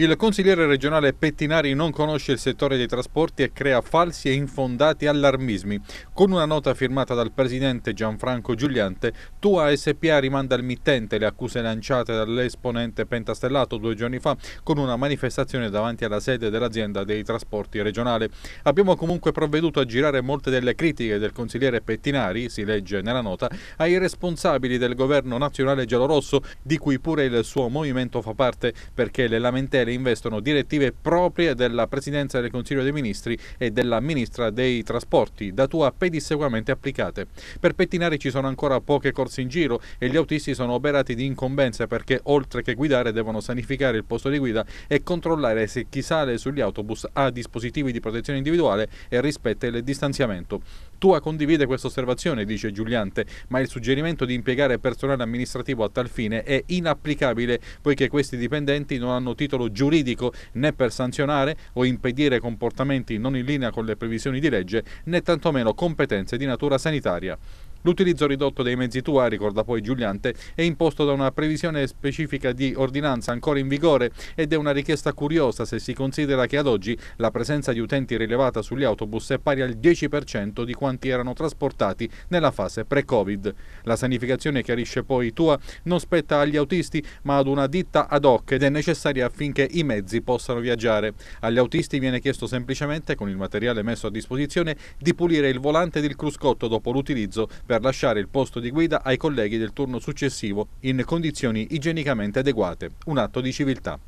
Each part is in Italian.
Il consigliere regionale Pettinari non conosce il settore dei trasporti e crea falsi e infondati allarmismi. Con una nota firmata dal presidente Gianfranco Giuliante, Tua SPA rimanda al mittente le accuse lanciate dall'esponente Pentastellato due giorni fa con una manifestazione davanti alla sede dell'azienda dei trasporti regionale. Abbiamo comunque provveduto a girare molte delle critiche del consigliere Pettinari, si legge nella nota, ai responsabili del governo nazionale giallorosso, di cui pure il suo movimento fa parte, perché le lamentele potere investono direttive proprie della Presidenza del Consiglio dei Ministri e della Ministra dei Trasporti, da tua pedissequamente applicate. Per pettinare ci sono ancora poche corse in giro e gli autisti sono operati di incombenza perché oltre che guidare devono sanificare il posto di guida e controllare se chi sale sugli autobus ha dispositivi di protezione individuale e rispetta il distanziamento. Tua condivide questa osservazione, dice Giuliante, ma il suggerimento di impiegare personale amministrativo a tal fine è inapplicabile poiché questi dipendenti non hanno titolo giuridico giuridico né per sanzionare o impedire comportamenti non in linea con le previsioni di legge né tantomeno competenze di natura sanitaria. L'utilizzo ridotto dei mezzi tua, ricorda poi Giuliante, è imposto da una previsione specifica di ordinanza ancora in vigore ed è una richiesta curiosa se si considera che ad oggi la presenza di utenti rilevata sugli autobus è pari al 10% di quanti erano trasportati nella fase pre-Covid. La sanificazione, chiarisce poi Tua, non spetta agli autisti ma ad una ditta ad hoc ed è necessaria affinché i mezzi possano viaggiare. Agli autisti viene chiesto semplicemente, con il materiale messo a disposizione, di pulire il volante ed il cruscotto dopo l'utilizzo per per lasciare il posto di guida ai colleghi del turno successivo in condizioni igienicamente adeguate, un atto di civiltà.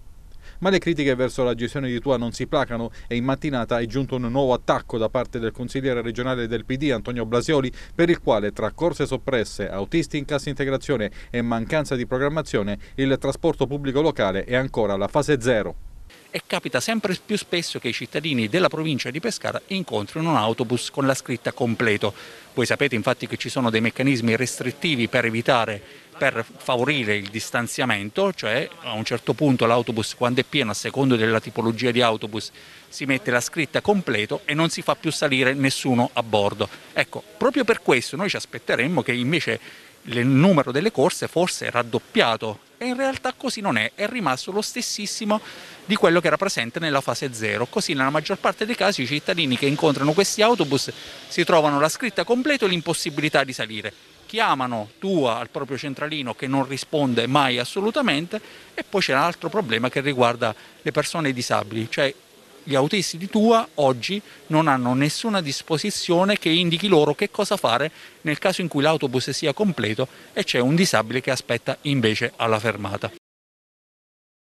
Ma le critiche verso la gestione di Tua non si placano e in mattinata è giunto un nuovo attacco da parte del consigliere regionale del PD Antonio Blasioli per il quale tra corse soppresse, autisti in cassa integrazione e mancanza di programmazione il trasporto pubblico locale è ancora alla fase zero. E capita sempre più spesso che i cittadini della provincia di Pescara incontrino un autobus con la scritta completo. Voi sapete infatti che ci sono dei meccanismi restrittivi per evitare, per favorire il distanziamento, cioè a un certo punto l'autobus quando è pieno, a seconda della tipologia di autobus, si mette la scritta completo e non si fa più salire nessuno a bordo. Ecco, proprio per questo noi ci aspetteremmo che invece il numero delle corse fosse raddoppiato e in realtà così non è, è rimasto lo stessissimo di quello che era presente nella fase 0. Così nella maggior parte dei casi i cittadini che incontrano questi autobus si trovano la scritta completa e l'impossibilità di salire. Chiamano tua al proprio centralino che non risponde mai assolutamente e poi c'è un altro problema che riguarda le persone disabili, cioè gli autisti di TUA oggi non hanno nessuna disposizione che indichi loro che cosa fare nel caso in cui l'autobus sia completo e c'è un disabile che aspetta invece alla fermata.